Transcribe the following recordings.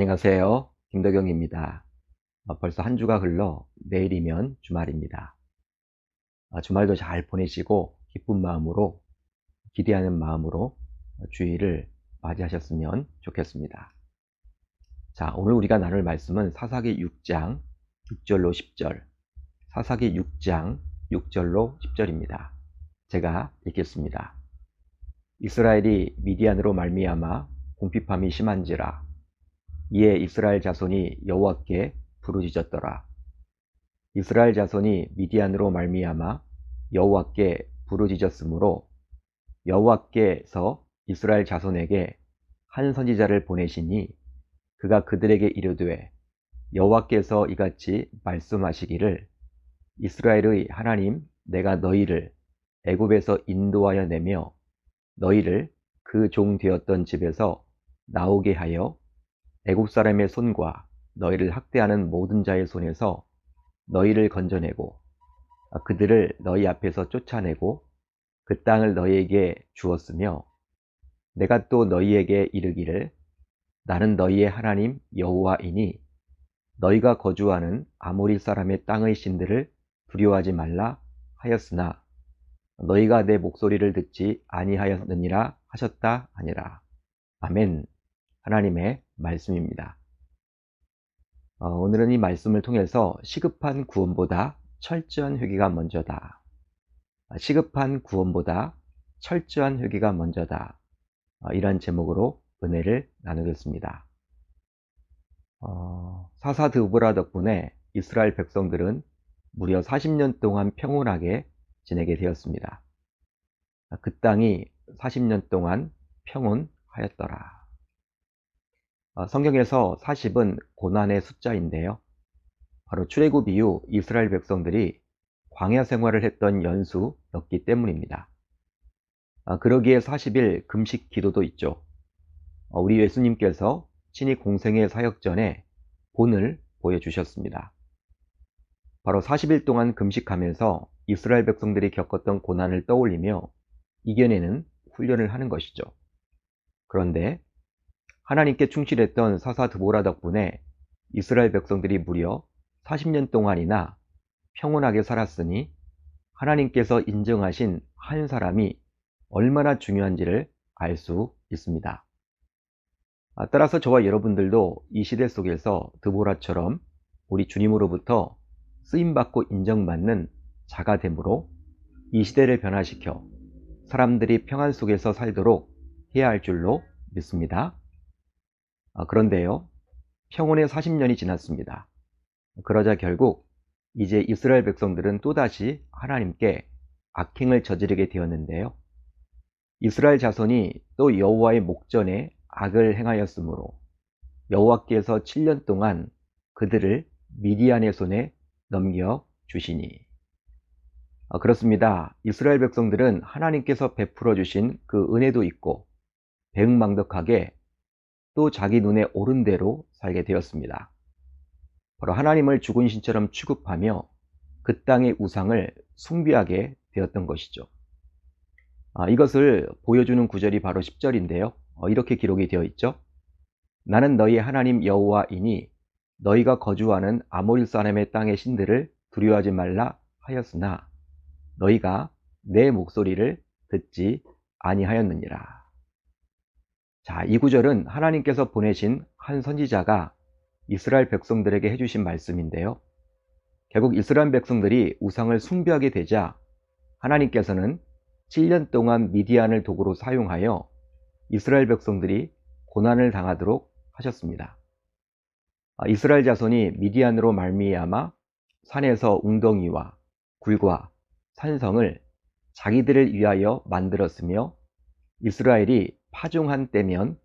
안녕하세요. 김덕영입니다. 어, 벌써 한 주가 흘러 내일이면 주말입니다. 어, 주말도 잘 보내시고 기쁜 마음으로 기대하는 마음으로 주의를 맞이하셨으면 좋겠습니다. 자, 오늘 우리가 나눌 말씀은 사사기 6장 6절로 10절. 사사기 6장 6절로 10절입니다. 제가 읽겠습니다. 이스라엘이 미디안으로 말미암아 공핍함이 심한지라 이에 이스라엘 자손이 여호와께 부르짖었더라. 이스라엘 자손이 미디안으로 말미암아 여호와께 부르짖었으므로 여호와께서 이스라엘 자손에게 한 선지자를 보내시니 그가 그들에게 이르되 여호와께서 이같이 말씀하시기를 이스라엘의 하나님 내가 너희를 애굽에서 인도하여 내며 너희를 그 종 되었던 집에서 나오게 하여 애국 사람의 손과 너희를 학대하는 모든 자의 손에서 너희를 건져내고 아, 그들을 너희 앞에서 쫓아내고 그 땅을 너희에게 주었으며 내가 또 너희에게 이르기를 나는 너희의 하나님 여호와이니 너희가 거주하는 아모리 사람의 땅의 신들을 두려워하지 말라 하였으나 너희가 내 목소리를 듣지 아니하였느니라 하셨다 아니라 아멘 하나님의 말씀입니다. 어, 오늘은 이 말씀을 통해서 시급한 구원보다 철저한 회개가 먼저다. 아, 시급한 구원보다 철저한 회개가 먼저다. 어, 이런 제목으로 은혜를 나누겠습니다. 어, 사사드보라 덕분에 이스라엘 백성들은 무려 40년 동안 평온하게 지내게 되었습니다. 아, 그 땅이 40년 동안 평온하였더라. 어, 성경에서 40은 고난의 숫자인데요. 바로 출애굽 이후 이스라엘 백성들이 광야 생활을 했던 연수였기 때문입니다. 어, 그러기에 40일 금식 기도도 있죠. 어, 우리 예수님께서 친히 공생의 사역 전에 본을 보여주셨습니다. 바로 40일 동안 금식하면서 이스라엘 백성들이 겪었던 고난을 떠올리며 이겨내는 훈련을 하는 것이죠. 그런데 하나님께 충실했던 사사 드보라 덕분에 이스라엘 백성들이 무려 40년 동안이나 평온하게 살았으니 하나님께서 인정하신 한 사람이 얼마나 중요한지를 알 수 있습니다. 아, 따라서 저와 여러분들도 이 시대 속에서 드보라처럼 우리 주님으로부터 쓰임받고 인정받는 자가 되므로이 시대를 변화시켜 사람들이 평안 속에서 살도록 해야 할 줄로 믿습니다. 아, 그런데요, 평온의 40년이 지났습니다. 그러자 결국 이제 이스라엘 백성들은 또다시 하나님께 악행을 저지르게 되었는데요. 이스라엘 자손이 또 여호와의 목전에 악을 행하였으므로 여호와께서 7년 동안 그들을 미디안의 손에 넘겨 주시니 아, 그렇습니다. 이스라엘 백성들은 하나님께서 베풀어 주신 그 은혜도 있고 백망덕하게 또 자기 눈에 오른 대로 살게 되었습니다. 바로 하나님을 죽은 신처럼 취급하며 그 땅의 우상을 숭비하게 되었던 것이죠. 아, 이것을 보여주는 구절이 바로 10절인데요. 어, 이렇게 기록이 되어 있죠. 나는 너희 하나님 여호와이니 너희가 거주하는 아모리 사람의 땅의 신들을 두려워하지 말라 하였으나 너희가 내 목소리를 듣지 아니하였느니라. 자, 이 구절은 하나님께서 보내신 한 선지자가 이스라엘 백성들에게 해주신 말씀인데요. 결국 이스라엘 백성들이 우상을 숭배하게 되자 하나님께서는 7년 동안 미디안을 도구로 사용하여 이스라엘 백성들이 고난을 당하도록 하셨습니다. 아, 이스라엘 자손이 미디안으로 말미암아 산에서 웅덩이와 굴과 산성을 자기들을 위하여 만들었으며 이스라엘이 파종한 때면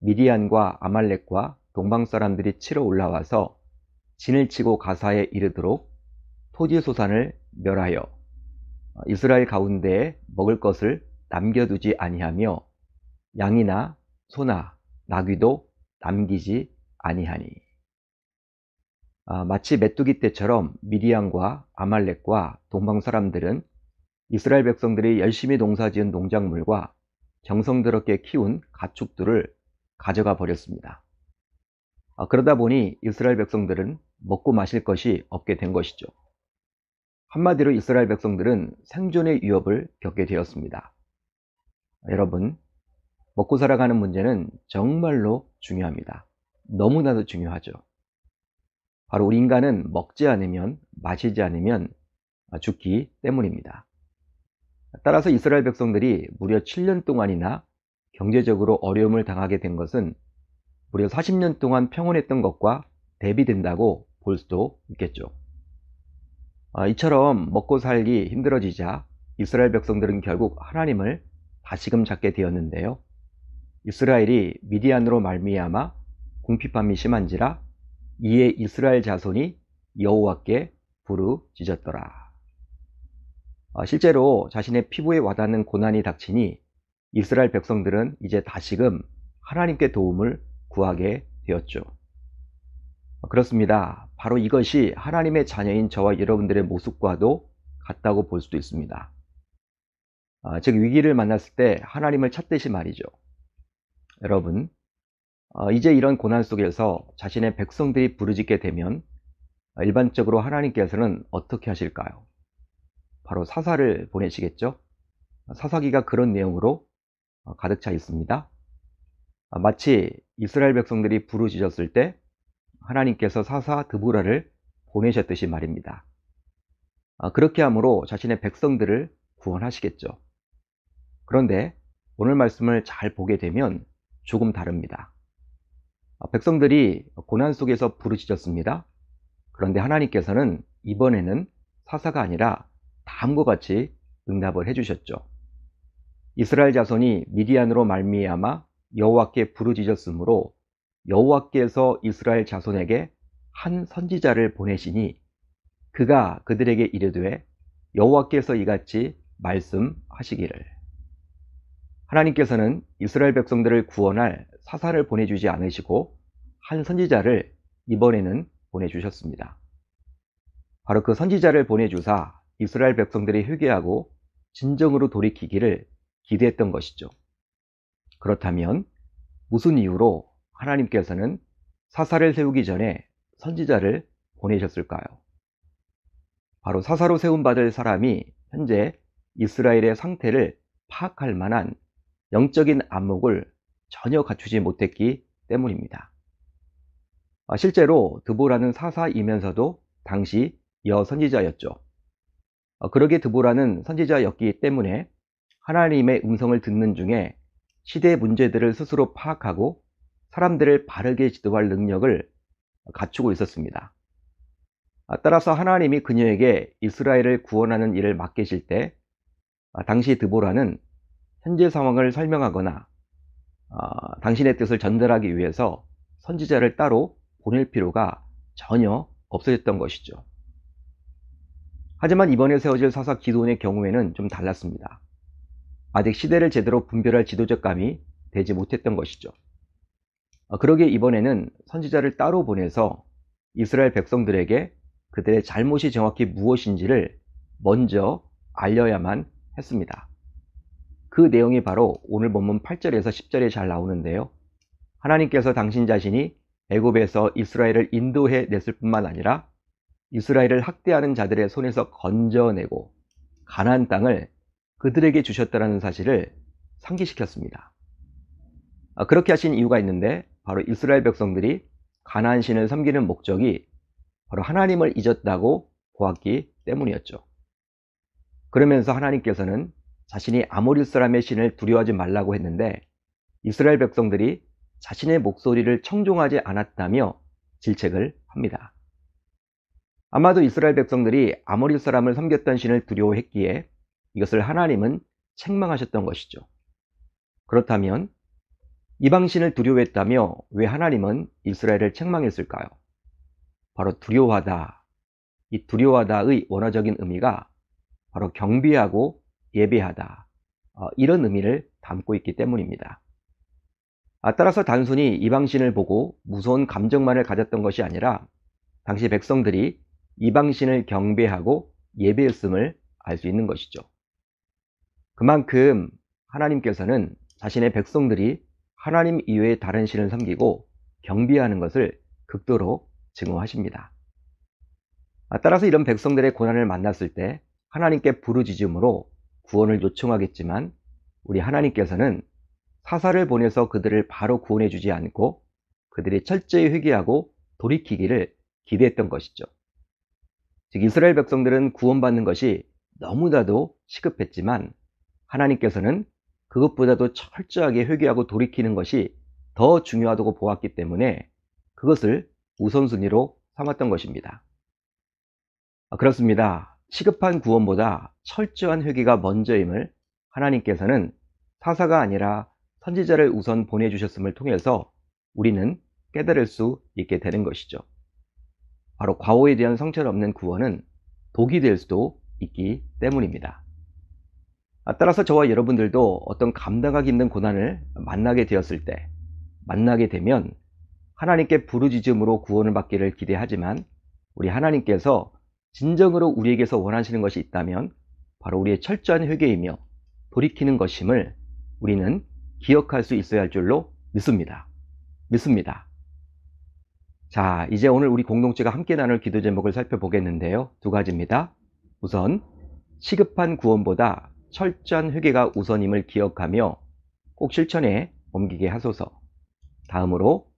미리안과 아말렉과 동방 사람들이 치러 올라와서 진을 치고 가사에 이르도록 토지 소산을 멸하여 이스라엘 가운데에 먹을 것을 남겨두지 아니하며 양이나 소나 나귀도 남기지 아니하니 아, 마치 메뚜기 때처럼 미리안과 아말렉과 동방 사람들은 이스라엘 백성들이 열심히 농사지은 농작물과 정성스럽게 키운 가축들을 가져가 버렸습니다. 아, 그러다 보니 이스라엘 백성들은 먹고 마실 것이 없게 된 것이죠. 한마디로 이스라엘 백성들은 생존의 위협을 겪게 되었습니다. 여러분, 먹고 살아가는 문제는 정말로 중요합니다. 너무나도 중요하죠. 바로 우리 인간은 먹지 않으면, 마시지 않으면 죽기 때문입니다. 따라서 이스라엘 백성들이 무려 7년 동안이나 경제적으로 어려움을 당하게 된 것은 무려 40년 동안 평온했던 것과 대비된다고 볼 수도 있겠죠. 아, 이처럼 먹고 살기 힘들어지자 이스라엘 백성들은 결국 하나님을 다시금 찾게 되었는데요. 이스라엘이 미디안으로 말미암아 궁핍함이 심한지라 이에 이스라엘 자손이 여호와께 부르짖었더라. 어, 실제로 자신의 피부에 와닿는 고난이 닥치니 이스라엘 백성들은 이제 다시금 하나님께 도움을 구하게 되었죠. 어, 그렇습니다. 바로 이것이 하나님의 자녀인 저와 여러분들의 모습과도 같다고 볼 수도 있습니다. 아, 즉 위기를 만났을 때 하나님을 찾듯이 말이죠. 여러분, 아, 이제 이런 고난 속에서 자신의 백성들이 부르짖게 되면 일반적으로 하나님께서는 어떻게 하실까요? 바로 사사를 보내시겠죠. 사사기가 그런 내용으로 어, 가득 차 있습니다. 아, 마치 이스라엘 백성들이 부르짖었을 때 하나님께서 사사 드보라를 보내셨듯이 말입니다. 아, 그렇게 함으로 자신의 백성들을 구원하시겠죠. 그런데 오늘 말씀을 잘 보게 되면 조금 다릅니다. 아, 백성들이 고난 속에서 부르짖었습니다. 그런데 하나님께서는 이번에는 사사가 아니라 다음과 같이 응답을 해주셨죠. 이스라엘 자손이 미디안으로 말미암아 여호와께 부르짖었으므로 여호와께서 이스라엘 자손에게 한 선지자를 보내시니 그가 그들에게 이르되 여호와께서 이같이 말씀하시기를 하나님께서는 이스라엘 백성들을 구원할 사사를 보내주지 않으시고 한 선지자를 이번에는 보내주셨습니다. 바로 그 선지자를 보내주사 이스라엘 백성들이 회개하고 진정으로 돌이키기를 기대했던 것이죠. 그렇다면 무슨 이유로 하나님께서는 사사를 세우기 전에 선지자를 보내셨을까요? 바로 사사로 세운받을 사람이 현재 이스라엘의 상태를 파악할 만한 영적인 안목을 전혀 갖추지 못했기 때문입니다. 아, 실제로 드보라는 사사이면서도 당시 여선지자였죠. 어, 그러게 드보라는 선지자였기 때문에 하나님의 음성을 듣는 중에 시대 문제들을 스스로 파악하고 사람들을 바르게 지도할 능력을 갖추고 있었습니다. 아, 따라서 하나님이 그녀에게 이스라엘을 구원하는 일을 맡기실 때 아, 당시 드보라는 현재 상황을 설명하거나 아, 당신의 뜻을 전달하기 위해서 선지자를 따로 보낼 필요가 전혀 없어졌던 것이죠. 하지만 이번에 세워질 사사 기도원의 경우에는 좀 달랐습니다. 아직 시대를 제대로 분별할 지도적 감이 되지 못했던 것이죠. 어, 그러게 이번에는 선지자를 따로 보내서 이스라엘 백성들에게 그들의 잘못이 정확히 무엇인지를 먼저 알려야만 했습니다. 그 내용이 바로 오늘 본문 8절에서 10절에 잘 나오는데요. 하나님께서 당신 자신이 애굽에서 이스라엘을 인도해 냈을 뿐만 아니라 이스라엘을 학대하는 자들의 손에서 건져내고 가나안 땅을 그들에게 주셨다는 사실을 상기시켰습니다. 아, 그렇게 하신 이유가 있는데 바로 이스라엘 백성들이 가나안 신을 섬기는 목적이 바로 하나님을 잊었다고 보았기 때문이었죠. 그러면서 하나님께서는 자신이 아모리 사람의 신을 두려워하지 말라고 했는데 이스라엘 백성들이 자신의 목소리를 청종하지 않았다며 질책을 합니다. 아마도 이스라엘 백성들이 아모리 사람을 섬겼던 신을 두려워했기에 이것을 하나님은 책망하셨던 것이죠. 그렇다면 이방신을 두려워했다며 왜 하나님은 이스라엘을 책망했을까요? 바로 두려워하다. 이 두려워하다의 원어적인 의미가 바로 경비하고 예배하다. 어, 이런 의미를 담고 있기 때문입니다. 아, 따라서 단순히 이방신을 보고 무서운 감정만을 가졌던 것이 아니라 당시 백성들이 이방신을 경배하고 예배했음을 알 수 있는 것이죠. 그만큼 하나님께서는 자신의 백성들이 하나님 이외의 다른 신을 섬기고 경비하는 것을 극도로 증오하십니다. 아, 따라서 이런 백성들의 고난을 만났을 때 하나님께 부르짖음으로 구원을 요청하겠지만 우리 하나님께서는 사사를 보내서 그들을 바로 구원해 주지 않고 그들이 철저히 회개하고 돌이키기를 기대했던 것이죠. 즉 이스라엘 백성들은 구원받는 것이 너무나도 시급했지만 하나님께서는 그것보다도 철저하게 회개하고 돌이키는 것이 더 중요하다고 보았기 때문에 그것을 우선순위로 삼았던 것입니다. 아, 그렇습니다. 시급한 구원보다 철저한 회개가 먼저임을 하나님께서는 사사가 아니라 선지자를 우선 보내주셨음을 통해서 우리는 깨달을 수 있게 되는 것이죠. 바로 과오에 대한 성찰 없는 구원은 독이 될 수도 있기 때문입니다. 아, 따라서 저와 여러분들도 어떤 감당하기 힘든 고난을 만나게 되었을 때, 만나게 되면 하나님께 부르짖음으로 구원을 받기를 기대하지만 우리 하나님께서 진정으로 우리에게서 원하시는 것이 있다면 바로 우리의 철저한 회개이며 돌이키는 것임을 우리는 기억할 수 있어야 할 줄로 믿습니다. 믿습니다. 자, 이제 오늘 우리 공동체가 함께 나눌 기도 제목을 살펴보겠는데요. 두 가지입니다. 우선, 시급한 구원보다 철저한 회개가 우선임을 기억하며 꼭 실천에 옮기게 하소서. 다음으로,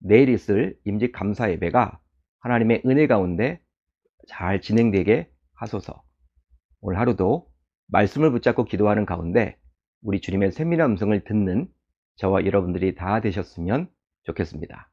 내일 있을 임직 감사 예배가 하나님의 은혜 가운데 잘 진행되게 하소서. 오늘 하루도 말씀을 붙잡고 기도하는 가운데 우리 주님의 세밀한 음성을 듣는 저와 여러분들이 다 되셨으면 좋겠습니다.